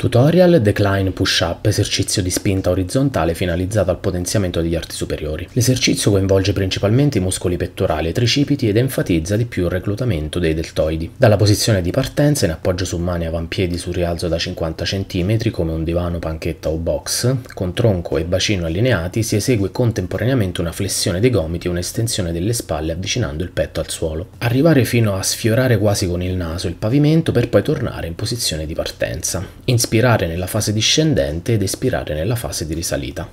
Tutorial Decline Push Up, esercizio di spinta orizzontale finalizzato al potenziamento degli arti superiori. L'esercizio coinvolge principalmente i muscoli pettorali e tricipiti ed enfatizza di più il reclutamento dei deltoidi. Dalla posizione di partenza in appoggio su mani e avampiedi su rialzo da 50 cm come un divano, panchetta o box, con tronco e bacino allineati si esegue contemporaneamente una flessione dei gomiti e un'estensione delle spalle avvicinando il petto al suolo. Arrivare fino a sfiorare quasi con il naso il pavimento per poi tornare in posizione di partenza. In inspirare nella fase discendente ed espirare nella fase di risalita.